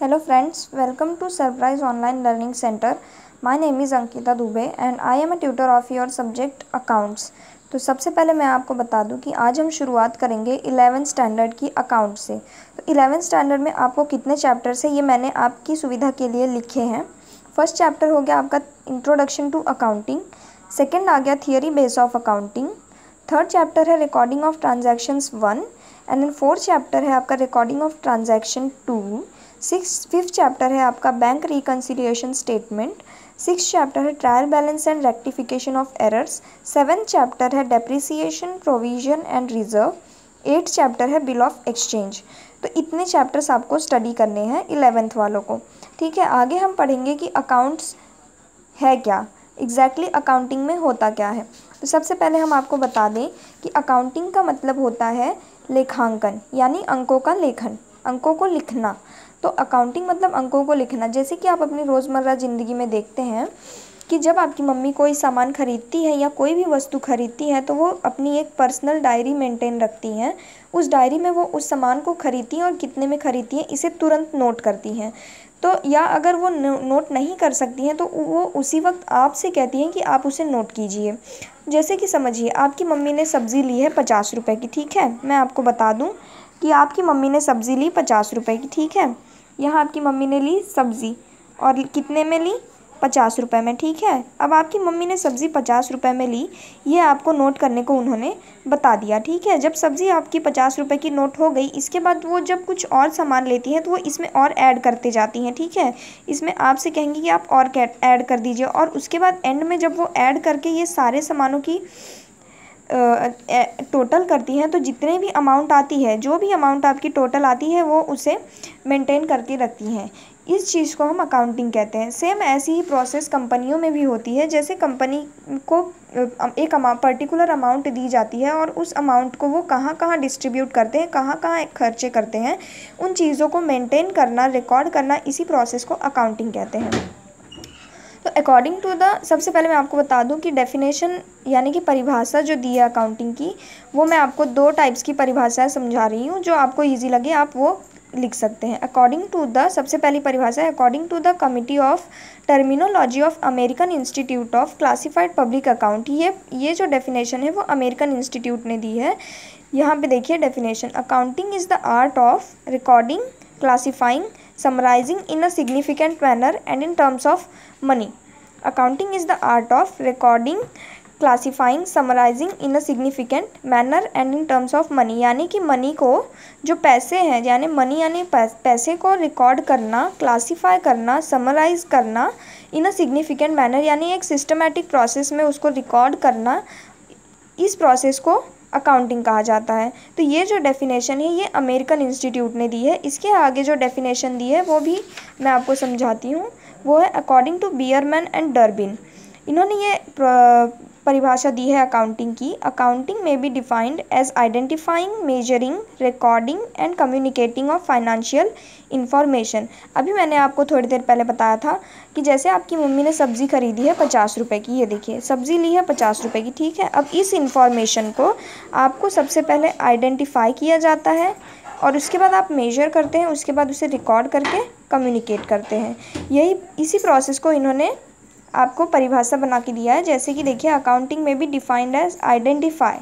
hello friends welcome to surprise online learning centre my name is Ankita Dubey and I am a tutor of your subject accounts तो सबसे पहले मैं आपको बता दूं कि आज हम शुरुआत करेंगे इलेवन स्टैंडर्ड की अकाउंट से तो इलेवन स्टैंडर्ड में आपको कितने चैप्टर्स है ये मैंने आपकी सुविधा के लिए लिखे हैं फर्स्ट चैप्टर हो गया आपका इंट्रोडक्शन टू अकाउंटिंग सेकेंड आ गया theory base of accounting third chapter है recording of transactions one and then fourth chapter है आपका recording of transaction two six fifth chapter है आपका bank reconciliation statement six chapter है trial balance and rectification of errors seven chapter है depreciation provision and reserve eight chapter है bill of exchange तो इतने chapters आपको स्टडी करने हैं इलेवेंथ वालों को ठीक है आगे हम पढ़ेंगे कि अकाउंट्स है क्या एग्जैक्टली exactly अकाउंटिंग में होता क्या है तो सबसे पहले हम आपको बता दें कि अकाउंटिंग का मतलब होता है लेखांकन यानी अंकों का लेखन अंकों को लिखना तो अकाउंटिंग मतलब अंकों को लिखना जैसे कि आप अपनी रोज़मर्रा ज़िंदगी में देखते हैं कि जब आपकी मम्मी कोई सामान खरीदती है या कोई भी वस्तु खरीदती है तो वो अपनी एक पर्सनल डायरी मेंटेन रखती हैं उस डायरी में वो उस सामान को खरीदती हैं और कितने में खरीदती हैं इसे तुरंत नोट करती हैं तो या अगर वो नोट नहीं कर सकती हैं तो वो उसी वक्त आपसे कहती हैं कि आप उसे नोट कीजिए जैसे कि समझिए आपकी मम्मी ने सब्ज़ी ली है पचास रुपये की ठीक है मैं आपको बता दूँ कि आपकी मम्मी ने सब्ज़ी ली पचास रुपये की ठीक है यहाँ आपकी मम्मी ने ली सब्ज़ी और कितने में ली पचास रुपये में ठीक है अब आपकी मम्मी ने सब्ज़ी पचास रुपये में ली ये आपको नोट करने को उन्होंने बता दिया ठीक है जब सब्ज़ी आपकी पचास रुपये की नोट हो गई इसके बाद वो जब कुछ और सामान लेती है तो वो इसमें और ऐड करते जाती हैं ठीक है इसमें आपसे कहेंगी कि आप और ऐड कर दीजिए और उसके बाद एंड में जब वो ऐड करके ये सारे सामानों की टोटल करती हैं तो जितने भी अमाउंट आती है जो भी अमाउंट आपकी टोटल आती है वो उसे मेंटेन करके रखती हैं इस चीज़ को हम अकाउंटिंग कहते हैं सेम ऐसी ही प्रोसेस कंपनियों में भी होती है जैसे कंपनी को एक अमाउंट पर्टिकुलर अमाउंट दी जाती है और उस अमाउंट को वो कहाँ कहाँ डिस्ट्रीब्यूट करते हैं कहाँ कहाँ खर्चे करते हैं उन चीज़ों को मेंटेन करना रिकॉर्ड करना इसी प्रोसेस को अकाउंटिंग कहते हैं अकॉर्डिंग टू द सबसे पहले मैं आपको बता दूं कि डेफिनेशन यानी कि परिभाषा जो दी है अकाउंटिंग की वो मैं आपको दो टाइप्स की परिभाषाएं समझा रही हूँ जो आपको ईजी लगे आप वो लिख सकते हैं अकॉर्डिंग टू द सबसे पहली परिभाषा है according to the committee of terminology of American institute of classified public account ये ये जो डेफिनेशन है वो अमेरिकन इंस्टीट्यूट ने दी है यहाँ पे देखिए definition accounting is the art of recording classifying summarising in a significant manner and in terms of money accounting is the art of recording classifying summarising in a significant manner and in terms of money यानी कि money को जो पैसे हैं यानी money यानी पैसे को रिकॉर्ड करना क्लासीफाई करना समराइज करना इन अ सिग्निफिकेंट मैनर यानी एक सिस्टमेटिक प्रोसेस में उसको रिकॉर्ड करना इस प्रोसेस को अकाउंटिंग कहा जाता है तो ये जो डेफिनेशन है ये अमेरिकन इंस्टीट्यूट ने दी है इसके आगे जो डेफिनेशन दी है वो भी मैं आपको समझाती हूँ वो है according to Bierman and Drebin इन्होंने ये परिभाषा दी है अकाउंटिंग की अकाउंटिंग में be defined as identifying measuring recording and communicating of financial information अभी मैंने आपको थोड़ी देर पहले बताया था कि जैसे आपकी मम्मी ने सब्ज़ी खरीदी है पचास रुपये की ये देखिए सब्ज़ी ली है पचास रुपए की ठीक है अब इस इन्फॉर्मेशन को आपको सबसे पहले आइडेंटिफाई किया जाता है और उसके बाद आप मेजर करते हैं उसके बाद उसे रिकॉर्ड करके कम्युनिकेट करते हैं यही इसी प्रोसेस को इन्होंने आपको परिभाषा बना के दिया है जैसे कि देखिए अकाउंटिंग में भी defined as identify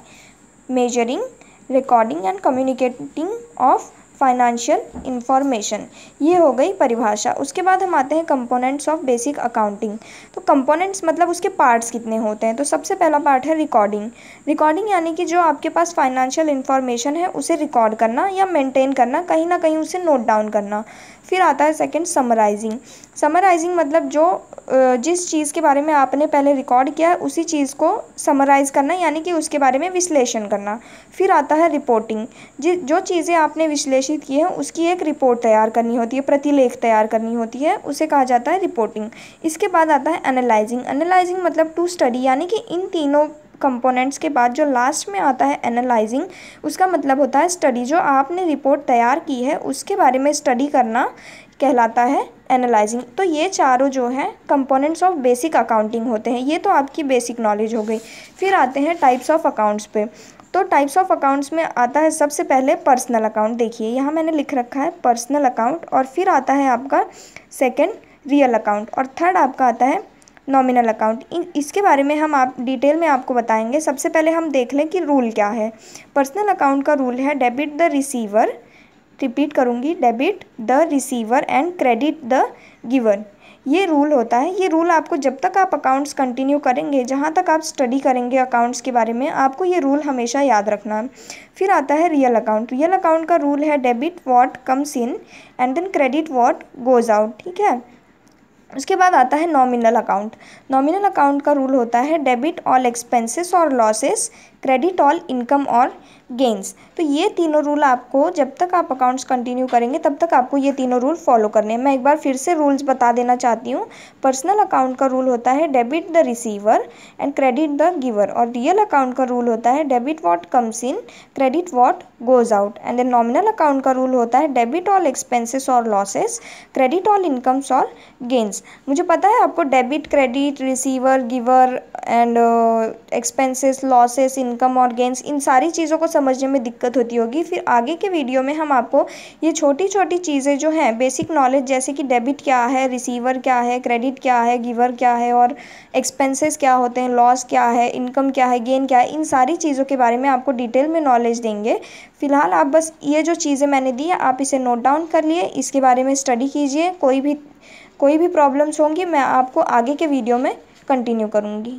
measuring recording and communicating of financial information ये हो गई परिभाषा उसके बाद हम आते हैं कंपोनेंट्स ऑफ बेसिक अकाउंटिंग तो कंपोनेंट्स मतलब उसके पार्ट्स कितने होते हैं तो सबसे पहला पार्ट है रिकॉर्डिंग रिकॉर्डिंग यानी कि जो आपके पास फाइनेंशियल इन्फॉर्मेशन है उसे रिकॉर्ड करना या मेंटेन करना कहीं ना कहीं उसे नोट डाउन करना फिर आता है सेकंड समराइजिंग समराइजिंग मतलब जो जिस चीज़ के बारे में आपने पहले रिकॉर्ड किया है उसी चीज़ को समराइज़ करना यानी कि उसके बारे में विश्लेषण करना फिर आता है रिपोर्टिंग जिस जो चीज़ें आपने विश्लेषित की हैं उसकी एक रिपोर्ट तैयार करनी होती है प्रतिलेख तैयार करनी होती है उसे कहा जाता है रिपोर्टिंग इसके बाद आता है एनालाइजिंग एनालाइजिंग मतलब टू स्टडी यानी कि इन तीनों कंपोनेंट्स के बाद जो लास्ट में आता है एनालाइजिंग उसका मतलब होता है स्टडी जो आपने रिपोर्ट तैयार की है उसके बारे में स्टडी करना कहलाता है एनालाइजिंग तो ये चारों जो हैं कंपोनेंट्स ऑफ बेसिक अकाउंटिंग होते हैं ये तो आपकी बेसिक नॉलेज हो गई फिर आते हैं टाइप्स ऑफ अकाउंट्स पे तो टाइप्स ऑफ अकाउंट्स में आता है सबसे पहले पर्सनल अकाउंट देखिए यहाँ मैंने लिख रखा है पर्सनल अकाउंट और फिर आता है आपका सेकेंड रियल अकाउंट और थर्ड आपका आता है नॉमिनल अकाउंट इन इसके बारे में हम आप डिटेल में आपको बताएंगे सबसे पहले हम देख लें कि रूल क्या है पर्सनल अकाउंट का रूल है डेबिट द रिसीवर रिपीट करूँगी debit the receiver and credit the giver ये रूल होता है ये रूल आपको जब तक आप अकाउंट्स कंटिन्यू करेंगे जहाँ तक आप स्टडी करेंगे अकाउंट्स के बारे में आपको ये रूल हमेशा याद रखना है फिर आता है रियल अकाउंट रियल अकाउंट का रूल है debit what comes in and then credit what goes out ठीक है उसके बाद आता है नॉमिनल अकाउंट नॉमिनल अकाउंट का रूल होता है डेबिट ऑल एक्सपेंसेस और लॉसेस क्रेडिट ऑल इनकम और गेंस तो ये तीनों रूल आपको जब तक आप अकाउंट्स कंटिन्यू करेंगे तब तक आपको ये तीनों रूल फॉलो करने हैं मैं एक बार फिर से रूल्स बता देना चाहती हूँ पर्सनल अकाउंट का रूल होता है debit the receiver and credit the giver और रियल अकाउंट का रूल होता है debit what comes in credit what goes out and then nominal account का रूल होता है डेबिट ऑल एक्सपेंसेस और लॉसेस क्रेडिट ऑल इनकम्स और गेंस मुझे पता है आपको debit credit receiver giver and expenses losses income और गेंस इन सारी चीज़ों को समझने में दिक्कत होती होगी फिर आगे के वीडियो में हम आपको ये छोटी छोटी चीज़ें जो हैं बेसिक नॉलेज जैसे कि डेबिट क्या है रिसीवर क्या है क्रेडिट क्या है गिवर क्या है और एक्सपेंसेस क्या होते हैं लॉस क्या है इनकम क्या है गेन क्या है इन सारी चीज़ों के बारे में आपको डिटेल में नॉलेज देंगे फिलहाल आप बस ये जो चीज़ें मैंने दी है आप इसे नोट डाउन कर लिए इसके बारे में स्टडी कीजिए कोई भी कोई भी प्रॉब्लम्स होंगी मैं आपको आगे के वीडियो में कंटिन्यू करूँगी